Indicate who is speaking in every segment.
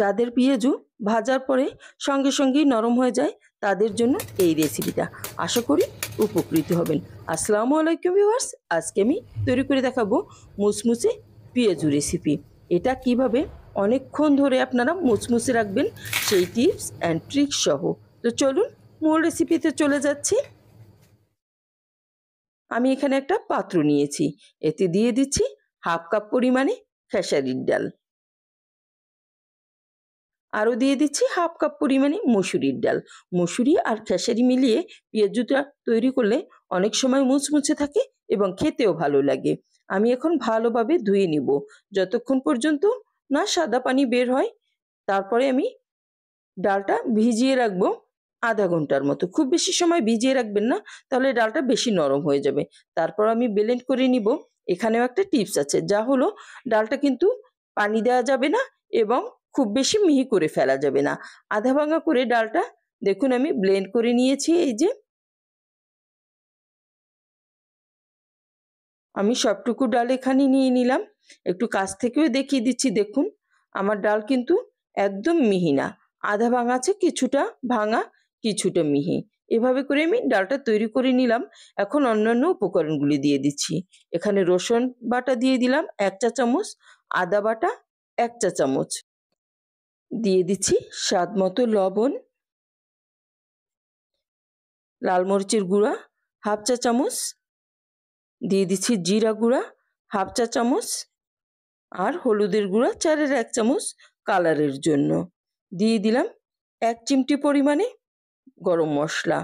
Speaker 1: যাদের পেঁয়াজু ভাজার পরে সঙ্গে সঙ্গেই নরম হয়ে যায় তাদের জন্য এই রেসিপিটা আশা করি উপকৃত হবেন আসসালামু আলাইকুম ভিউয়ার্স আজকে আমি তৈরি করে দেখাবো মুসমুসে পেঁয়াজু রেসিপি এটা কিভাবে অনেকক্ষণ ধরে আপনারা মুসমুসে রাখবেন সেই টিপস অ্যান্ড ট্রিক্স সহ তো চলুন মূল রেসিপিতে চলে যাচ্ছি আমি এখানে একটা পাত্র নিয়েছি এতে দিয়ে দিচ্ছি হাফ কাপ পরিমাণে খেসারির ডাল আরও দিয়ে দিচ্ছি হাফ কাপ পরিমাণে মসুরির ডাল মসুরি আর খেসারি মিলিয়ে পেঁয়াজ জুতা তৈরি করলে অনেক সময় মুচমুচে থাকে এবং খেতেও ভালো লাগে আমি এখন ভালোভাবে ধুয়ে নিব যতক্ষণ পর্যন্ত না সাদা পানি বের হয় তারপরে আমি ডালটা ভিজিয়ে রাখবো আধা ঘন্টার মতো খুব বেশি সময় ভিজিয়ে রাখবেন না তাহলে ডালটা বেশি নরম হয়ে যাবে তারপর আমি ব্লেন্ড করে নিব এখানেও একটা টিপস আছে যা হলো ডালটা কিন্তু পানি দেওয়া যাবে না এবং খুব বেশি মিহি করে ফেলা যাবে না আধা ভাঙা করে ডালটা দেখুন আমি ব্লেন্ড
Speaker 2: করে নিয়েছি এই যে
Speaker 1: আমি সবটুকু ডাল এখানে নিয়ে নিলাম একটু কাছ থেকেও দেখিয়ে দিচ্ছি দেখুন আমার ডাল কিন্তু একদম মিহি না আধা ভাঙা আছে কিছুটা ভাঙা কিছুটা মিহি এভাবে করে আমি ডালটা তৈরি করে নিলাম এখন অন্যান্য উপকরণগুলি দিয়ে দিচ্ছি এখানে রসুন বাটা দিয়ে দিলাম এক চা চামচ আদা বাটা এক চা চামচ দিয়ে দিচ্ছি স্বাদ মতো লবণ লাল মরিচের গুঁড়া হাফ চা চামচ দিয়ে দিচ্ছি জিরা গুঁড়া হাফ চা চামচ আর হলুদের গুঁড়া চারের এক চামচ কালারের জন্য দিয়ে দিলাম এক চিমটি পরিমাণে গরম মশলা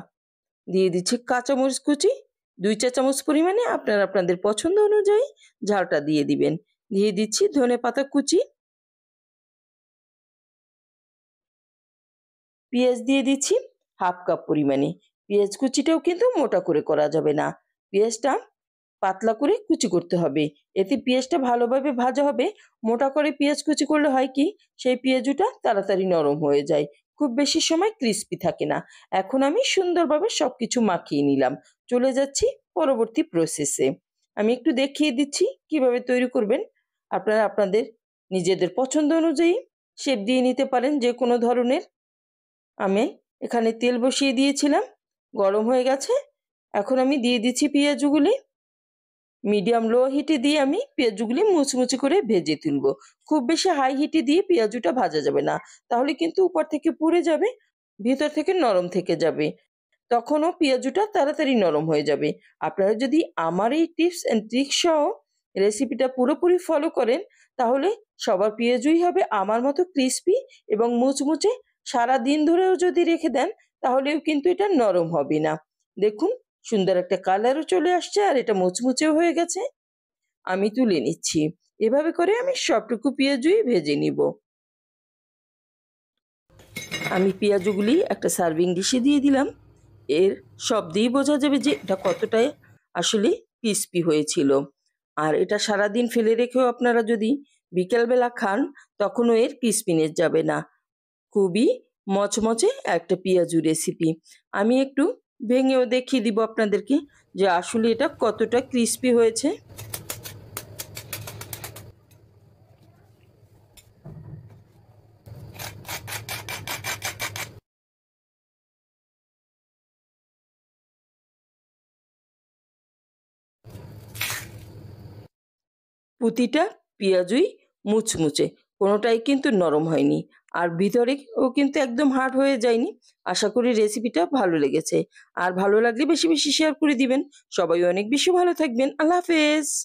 Speaker 1: দিয়ে দিচ্ছি কাঁচামরিচ কুচি দুই চা চামচ পরিমাণে আপনারা আপনাদের পছন্দ অনুযায়ী ঝালটা দিয়ে দিবেন দিয়ে দিচ্ছি ধনে পাতা কুচি
Speaker 2: পেঁয়াজ দিয়ে দিচ্ছি হাফ কাপ
Speaker 1: পরিমাণে পেঁয়াজ কুচিটাও কিন্তু মোটা করে করা যাবে না পেঁয়াজটা পাতলা করে কুচি করতে হবে এতে পেঁয়াজটা ভালোভাবে ভাজা হবে মোটা করে পেঁয়াজ কুচি করলে হয় কি সেই পেঁয়াজুটা তাড়াতাড়ি নরম হয়ে যায় খুব বেশি সময় ক্রিস্পি থাকে না এখন আমি সুন্দরভাবে সব কিছু মাখিয়ে নিলাম চলে যাচ্ছি পরবর্তী প্রসেসে আমি একটু দেখিয়ে দিচ্ছি কিভাবে তৈরি করবেন আপনারা আপনাদের নিজেদের পছন্দ অনুযায়ী শেপ দিয়ে নিতে পারেন যে কোনো ধরনের আমি এখানে তেল বসিয়ে দিয়েছিলাম গরম হয়ে গেছে এখন আমি দিয়ে দিচ্ছি পেঁয়াজগুলি মিডিয়াম লো হিটে দিয়ে আমি পেঁয়াজগুলি মুচমুচি করে ভেজে তুলব খুব বেশি হাই হিটে দিয়ে পেঁয়াজুটা ভাজা যাবে না তাহলে কিন্তু উপর থেকে পুড়ে যাবে ভিতর থেকে নরম থেকে যাবে তখনও পেঁয়াজুটা তাড়াতাড়ি নরম হয়ে যাবে আপনারা যদি আমার এই টিপস অ্যান্ড ট্রিক্স সহ রেসিপিটা পুরোপুরি ফলো করেন তাহলে সবার পেঁয়াজুই হবে আমার মতো ক্রিসপি এবং মুচমুচে সারা দিন ধরেও যদি রেখে দেন তাহলেও কিন্তু এটা নরম হবে না দেখুন সুন্দর একটা কালারও চলে আসছে আর এটা মুচমুচেও হয়ে গেছে আমি তুলে নিচ্ছি এভাবে করে আমি সবটুকু পেঁয়াজুই ভেজে নিব আমি পেঁয়াজুগুলি একটা সার্ভিং ডিশে দিয়ে দিলাম এর সব দিয়ে বোঝা যাবে যে এটা কতটাই আসলে ক্রিস্পি হয়েছিল আর এটা সারাদিন ফেলে রেখেও আপনারা যদি বিকেলবেলা খান তখনও এর ক্রিস্পিনেস যাবে না খুবই মচমচে একটা পেঁয়াজু রেসিপি আমি একটু ভেঙেও দেখিয়ে দিব আপনাদেরকে যে আসলে এটা কতটা ক্রিস্পি হয়েছে প্রতিটা পেঁয়াজুই মুচমুচে কোনোটাই কিন্তু নরম হয়নি আর ভিতরে ও কিন্তু একদম হার্ড হয়ে যায়নি আশা করি রেসিপিটা ভালো লেগেছে আর ভালো লাগলে বেশি বেশি শেয়ার করে দিবেন সবাই অনেক বেশি ভালো থাকবেন আল্লাহ
Speaker 2: হাফেজ